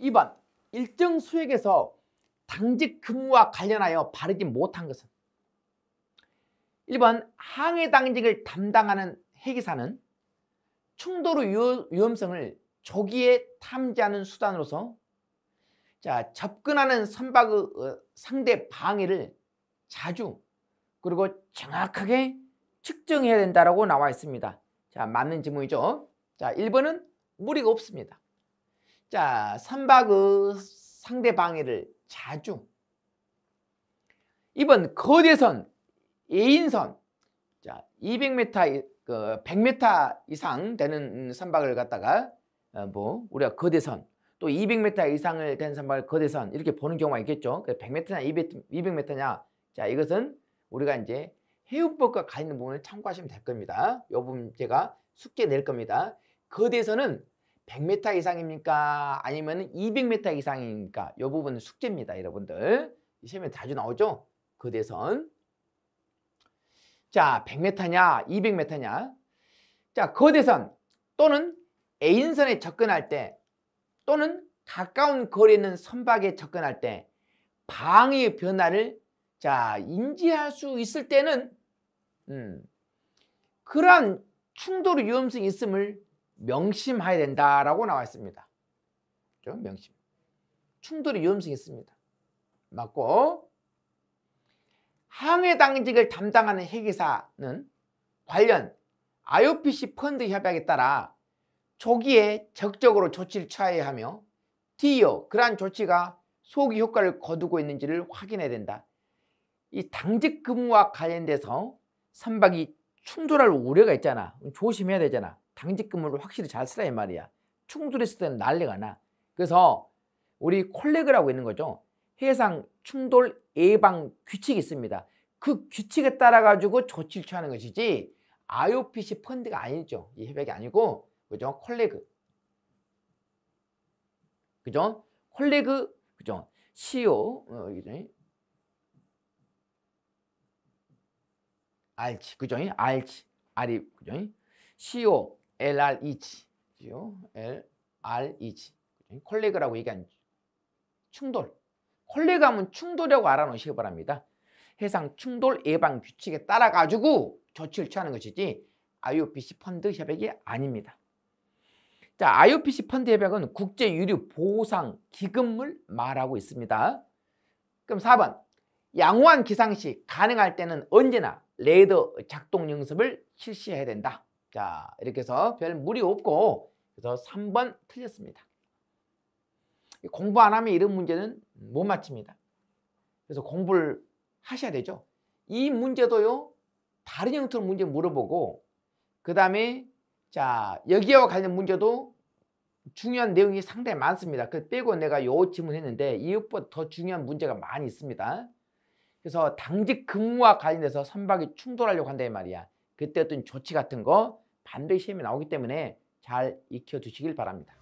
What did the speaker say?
2번 일정 수액에서 당직 근무와 관련하여 바르지 못한 것은 1번 항해 당직을 담당하는 해기사는 충돌의 위험성을 조기에 탐지하는 수단으로서 자 접근하는 선박의 어, 상대 방해를 자주 그리고 정확하게 측정해야 된다고 나와 있습니다. 자 맞는 질문이죠. 자 1번은 무리가 없습니다. 자, 선박의 상대 방해를 자주. 이번 거대선, 예인선, 자, 200m, 그 100m 이상 되는 선박을 갖다가 어, 뭐 우리가 거대선, 또 200m 이상을 된 선박을 거대선 이렇게 보는 경우가 있겠죠. 100m냐 200, 냐 자, 이것은 우리가 이제 해운법과 관련된 부분을 참고하시면 될 겁니다. 요 부분 제가 숙제 낼 겁니다. 거대선은 100m 이상입니까? 아니면 200m 이상입니까? 이 부분은 숙제입니다. 여러분들. 시험에 자주 나오죠? 그 대선. 자, 100m냐, 200m냐. 자, 거대선 또는 애인선에 접근할 때 또는 가까운 거리에 있는 선박에 접근할 때 방의 변화를 자, 인지할 수 있을 때는 음, 그러한 충돌 의 위험성이 있음을 명심해야 된다라고 나와 있습니다. 그렇죠? 명심. 충돌의 위험성이 있습니다. 맞고 항해 당직을 담당하는 회계사는 관련 IOPC 펀드 협약에 따라 초기에 적적으로 조치를 취해야 하며 뒤이어 e 그러한 조치가 소기 효과를 거두고 있는지를 확인해야 된다. 이 당직 근무와 관련돼서 선박이 충돌할 우려가 있잖아. 조심해야 되잖아. 당직금을 확실히 잘 쓰라 이 말이야. 충돌했을 때는 난리가 나. 그래서 우리 콜렉이라고 있는 거죠. 해상 충돌 예방 규칙이 있습니다. 그 규칙에 따라 가지고 조치를 취하는 것이지 IOPC 펀드가 아니죠. 이 협약이 아니고 그죠? 콜렉그 그죠? 콜레그 그죠? CEO 어, 알치. 그죠? 알치. 알이 그죠? CO L R E G. 그죠? L R E G. 콜레그라고 얘기한 하 충돌. 콜레그하면 충돌이라고 알아 놓으시기 바랍니다. 해상 충돌 예방 규칙에 따라 가지고 조치를 취하는 것이지 IOPC 펀드 협약이 아닙니다. 자, IOPC 펀드 협약은 국제 유류 보상 기금을 말하고 있습니다. 그럼 4번 양호한 기상시 가능할 때는 언제나 레이더 작동 연습을 실시해야 된다. 자 이렇게 해서 별 무리 없고 그래서 3번 틀렸습니다. 공부 안 하면 이런 문제는 못 맞춥니다. 그래서 공부를 하셔야 되죠. 이 문제도요. 다른 형태로 문제 물어보고 그 다음에 자 여기와 관련 문제도 중요한 내용이 상당히 많습니다. 그 빼고 내가 요 질문했는데 이것보다 더 중요한 문제가 많이 있습니다. 그래서 당직 근무와 관련돼서 선박이 충돌하려고 한다 이 말이야. 그때 어떤 조치 같은 거 반드시 시험에 나오기 때문에 잘 익혀 두시길 바랍니다.